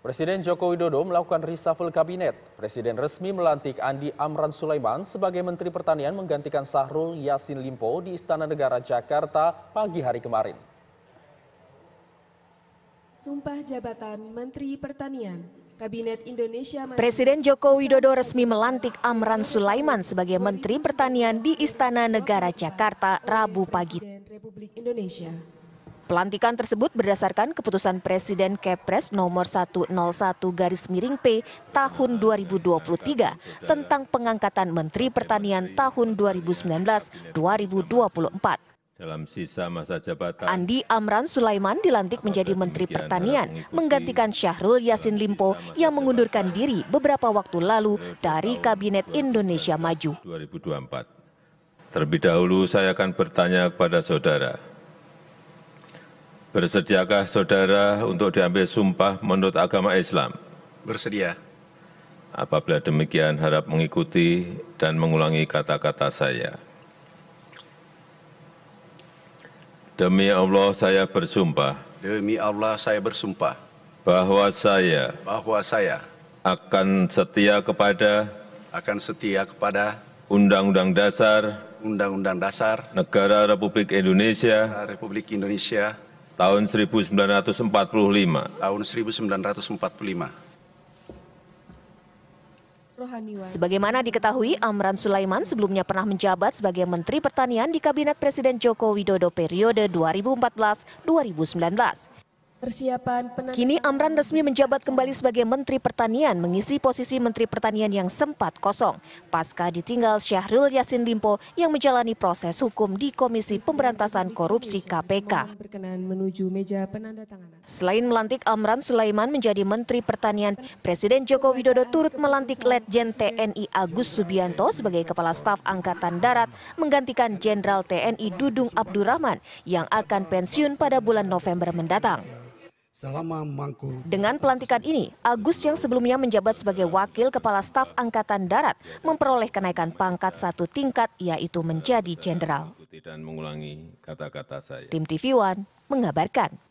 Presiden Joko Widodo melakukan reshuffle kabinet. Presiden resmi melantik Andi Amran Sulaiman sebagai Menteri Pertanian menggantikan Sahrul Yasin Limpo di Istana Negara Jakarta pagi hari kemarin. Sumpah jabatan Menteri Pertanian Kabinet Indonesia Presiden Joko Widodo resmi melantik Amran Sulaiman sebagai Menteri Pertanian di Istana Negara Jakarta Rabu pagi. Republik Indonesia. Pelantikan tersebut berdasarkan keputusan Presiden Kepres nomor 101 garis miring P tahun 2023 tentang pengangkatan Menteri Pertanian tahun 2019-2024. Dalam sisa masa jabatan, Andi Amran Sulaiman dilantik menjadi Menteri Pertanian, menggantikan Syahrul Yasin Limpo yang mengundurkan diri beberapa waktu lalu dari Kabinet Indonesia Maju. 2024. Terlebih dahulu saya akan bertanya kepada saudara Bersediakah saudara untuk diambil sumpah menurut agama Islam? Bersedia. Apabila demikian harap mengikuti dan mengulangi kata-kata saya. Demi Allah saya bersumpah. Demi Allah saya bersumpah. Bahwa saya. Bahwa saya. Akan setia kepada. Akan setia kepada. Undang-Undang Dasar. Undang-Undang Dasar. Negara Republik Indonesia. Negara Republik Indonesia tahun 1945 tahun 1945 Sebagaimana diketahui, Amran Sulaiman sebelumnya pernah menjabat sebagai Menteri Pertanian di Kabinet Presiden Joko Widodo periode 2014-2019. Persiapan penang... Kini Amran resmi menjabat kembali sebagai Menteri Pertanian mengisi posisi Menteri Pertanian yang sempat kosong pasca ditinggal Syahrul Yassin Limpo yang menjalani proses hukum di Komisi Pemberantasan Korupsi KPK. Selain melantik Amran Sulaiman menjadi Menteri Pertanian, Presiden Joko Widodo turut melantik Letjen TNI Agus Subianto sebagai Kepala Staf Angkatan Darat menggantikan Jenderal TNI Dudung Abdurrahman yang akan pensiun pada bulan November mendatang selama mangku. Dengan pelantikan ini, Agus yang sebelumnya menjabat sebagai Wakil Kepala Staf Angkatan Darat memperoleh kenaikan pangkat satu tingkat yaitu menjadi jenderal. Tim TV One mengabarkan.